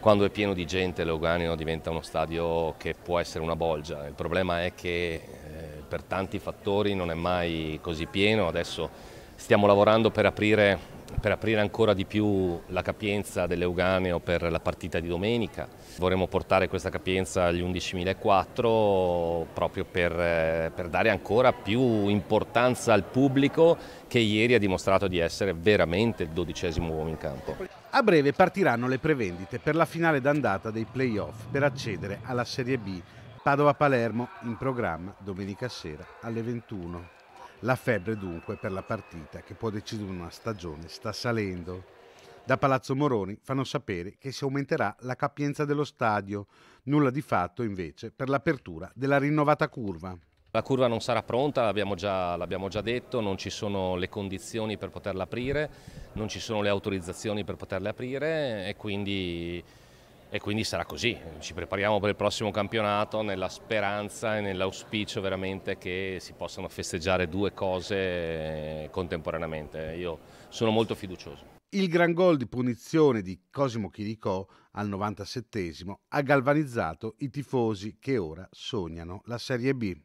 Quando è pieno di gente l'Euganeo diventa uno stadio che può essere una bolgia, il problema è che eh, per tanti fattori non è mai così pieno, adesso stiamo lavorando per aprire per aprire ancora di più la capienza dell'Euganeo per la partita di domenica. Vorremmo portare questa capienza agli 11.004 proprio per, eh, per, dare ancora più importanza al pubblico che ieri ha dimostrato di essere veramente il dodicesimo uomo in campo. A breve partiranno le prevendite per la finale d'andata dei playoff per accedere alla Serie B Padova-Palermo in programma domenica sera alle 21. La febbre dunque per la partita che può decidere una stagione sta salendo. Da Palazzo Moroni fanno sapere che si aumenterà la capienza dello stadio, nulla di fatto invece per l'apertura della rinnovata curva. La curva non sarà pronta, l'abbiamo già, già, detto, non ci sono le condizioni per poterla aprire, non ci sono le autorizzazioni per poterle aprire e quindi e quindi sarà così, ci prepariamo per il prossimo campionato nella speranza e nell'auspicio veramente che si possano festeggiare due cose eh, contemporaneamente, io sono molto fiducioso. Il gran gol di punizione di Cosimo Chiricò al 97 ha galvanizzato i tifosi che ora sognano la Serie B.